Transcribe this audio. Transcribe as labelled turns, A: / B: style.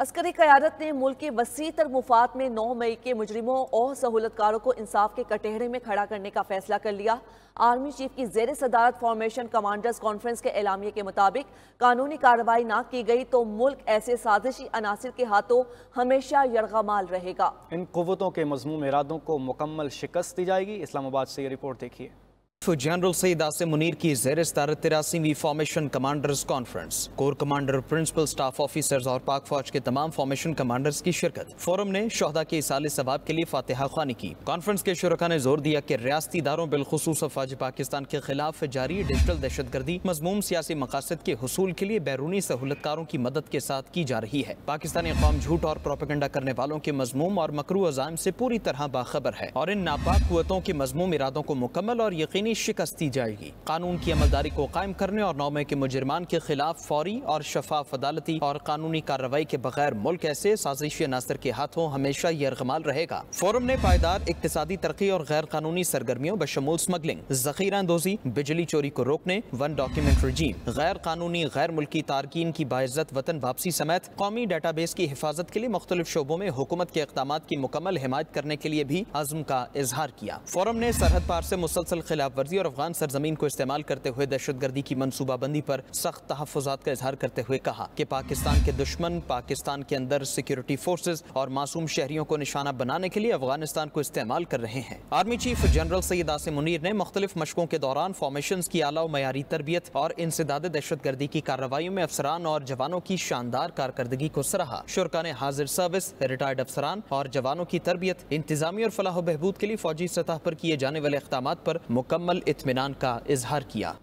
A: अस्करी क्यादत ने मुल्क के वसी तर मुफात में नौ मई के मुजरिमों और सहूलतकारों को इंसाफ के कटहरे में खड़ा करने का फैसला कर लिया आर्मी चीफ की जेर सदारत फॉर्मेशन कमांडर्स कॉन्फ्रेंस के एलामिया के मुताबिक कानूनी कार्रवाई ना की गई तो मुल्क ऐसे साजिशी अनासर के हाथों हमेशा यरगमाल रहेगा
B: इन कुतों के मजमूम इरादों को मुकम्मल शिकस्त दी जाएगी इस्लामाबाद से ये रिपोर्ट देखिए
C: चीफ जनरल सईद आसिम मुनीर की जेर सदारत तिरासीवीं formation commanders conference corps commander principal staff officers और पाक फौज के तमाम फॉर्मेशन कमांडर्स की शिरकत फोरम ने शहदा के इसाले सवाब के लिए फातिहा खानी की कॉन्फ्रेंस के शुरा ने जोर दिया कि रियाती इदारों बिलखसूस अफवाज पाकिस्तान के खिलाफ जारी डिजिटल दहशत गर्दी मजमूम सियासी मकासद के हसूल के लिए बैरूनी सहूलतकारों की मदद के साथ की जा रही है पाकिस्तानी कौम झूठ और प्रोपेगेंडा करने वालों के मजमूम और मकरू अजाम से पूरी तरह बाखबर है और इन नापाक कुतों के मजमूम इरादों को मुकम्मल और यकीनी शिकस्त दी जाएगी कानून की अमलदारी को कायम करने और नौमे के मुजरमान के खिलाफ फौरी और शफाफ अदालती और कानूनी कार्रवाई के बगैर मुल्क ऐसे साजिश अनासर के हाथों हमेशा यरगमाल रहेगा फोरम ने पायदार इकतदी तरक्की और गैर कानूनी सरगर्मियों बशमूल स्मगलिंग जखीरा अंदोजी बिजली चोरी को रोकने वन डॉक्यूमेंट रजीम गैर कानूनी गैर मुल्की तारकिन की बाइज्जत वतन वापसी समेत कौमी डाटा बेस की हिफाजत के लिए मुख्तलिफ शोबों में हुकूमत के इकदाम की मुकम्मल हिमायत करने के लिए भी आजम का इजहार किया फोरम ने सरहद पार से मुसलसल खिलाफ अर्जी और अफगान सरजमीन को इस्तेमाल करते हुए दहशत गर्दी की मनसूबाबंदी पर सख्त तहफात का इजहार करते हुए कहा कि पाकिस्तान के दुश्मन पाकिस्तान के अंदर सिक्योरिटी फोर्सेज और मासूम शहरियों को निशाना बनाने के लिए अफगानिस्तान को इस्तेमाल कर रहे हैं army chief general Syed Asim Munir ने मुख्तलिफ मशकों के दौरान फॉर्मेशन की आला मैारी तरबियत और इंसदाद दहशत गर्दी की कार्रवाई में अफसरान और जवानों की शानदार कारकर्दगी को सराहा शुरा ने हाजिर सर्विस रिटायर्ड अफसरान और जवानों की तरबियत इंतजामी और फलाह बहबूद के लिए फौजी सतह पर किए जाने वाले इकदाम पर मुकम्मल मुकम्मल इतमान का इजहार किया